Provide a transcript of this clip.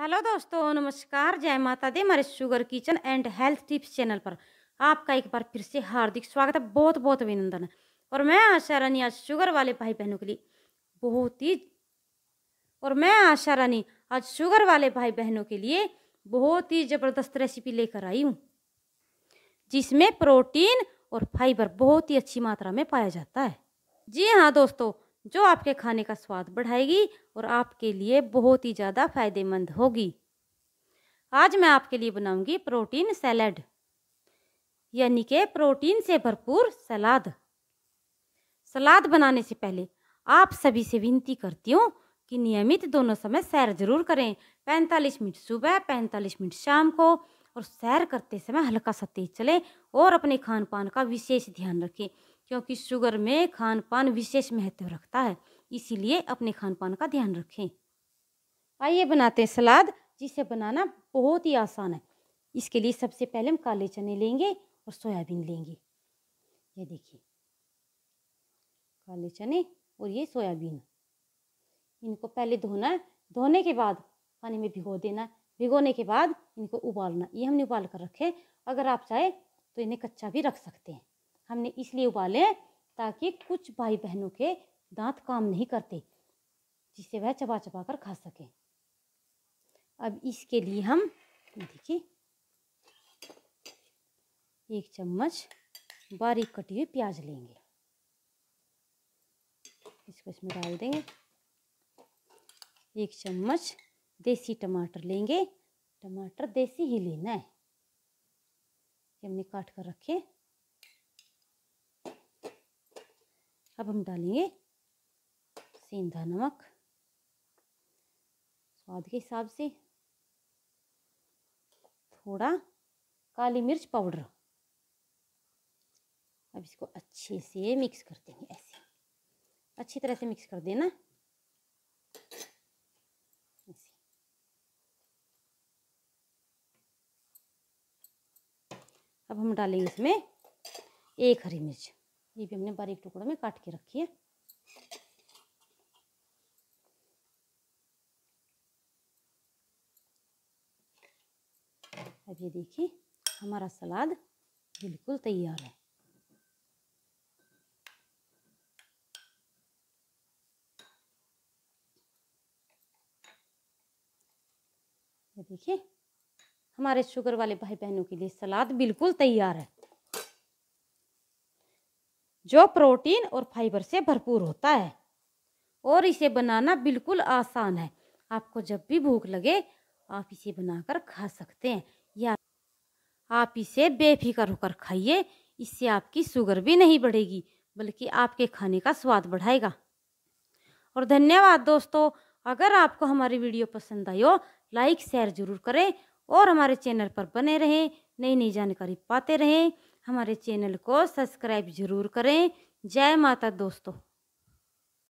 hello दोस्तों नमस्कार जय माता दे हमारे sugar kitchen and health tips channel पर आपका एक बार फिर से हार्दिक स्वागत है बहुत बहुत अभिनंदन और मैं आशा रानी आज शुगर वाले भाई बहनों के लिए बहुत ही और मैं आशा रानी आज शुगर वाले भाई बहनों के लिए बहुत ही ज़बरदस्त रेसिपी लेकर आई हूँ जिसमें प्रोटीन और फाइबर बहुत ही अच्छी मात्रा में पाया जाता है जी हाँ दोस्तों जो आपके खाने का स्वाद बढ़ाएगी और आपके लिए बहुत ही ज़्यादा फायदेमंद होगी आज मैं आपके लिए बनाऊंगी प्रोटीन सैलड यानी के प्रोटीन से भरपूर सलाद सलाद बनाने से पहले आप सभी से विनती करती हूँ कि नियमित दोनों समय सैर जरूर करें 45 मिनट सुबह 45 मिनट शाम को और सैर करते समय हल्का सा तेज चलें और अपने खान पान का विशेष ध्यान रखें क्योंकि शुगर में खान पान विशेष महत्व रखता है इसीलिए अपने खान पान का ध्यान रखें आइए बनाते हैं सलाद जिसे बनाना बहुत ही आसान है इसके लिए सबसे पहले हम काले चने लेंगे और सोयाबीन लेंगे ये देखिए काले चने और ये सोयाबीन इनको पहले धोना है धोने के बाद पानी में भिगो देना भिगोने के बाद इनको उबालना ये हमने उबाल कर रखे अगर आप चाहे तो इन्हें कच्चा भी रख सकते हैं हमने इसलिए उबाले ताकि कुछ भाई बहनों के दांत काम नहीं करते जिसे वह चबा चबा कर खा सकें अब इसके लिए हम देखिए एक चम्मच बारीक कटी हुई प्याज लेंगे इसको इसमें डाल देंगे एक चम्मच देसी टमाटर लेंगे टमाटर देसी ही लेना है हमने काट कर रखे अब हम डालेंगे सेंधा नमक स्वाद के हिसाब से थोड़ा काली मिर्च पाउडर अब इसको अच्छे से मिक्स कर देंगे ऐसे अच्छी तरह से मिक्स कर देना अब हम डालेंगे इसमें एक हरी मिर्च ये भी हमने बारीक टुकड़ों में काट के रखी है अब ये देखिए हमारा सलाद बिल्कुल तैयार है ये देखिए हमारे शुगर वाले भाई बहनों के लिए सलाद बिल्कुल तैयार है जो प्रोटीन और फाइबर से भरपूर होता है और इसे बनाना बिल्कुल आसान है आपको जब भी भूख लगे आप इसे बनाकर खा सकते हैं या आप इसे बेफिक्र होकर खाइए इससे आपकी शुगर भी नहीं बढ़ेगी बल्कि आपके खाने का स्वाद बढ़ाएगा और धन्यवाद दोस्तों अगर आपको हमारी वीडियो पसंद आई हो लाइक शेयर ज़रूर करें और हमारे चैनल पर बने रहें नई नई जानकारी पाते रहें हमारे चैनल को सब्सक्राइब ज़रूर करें जय माता दोस्तों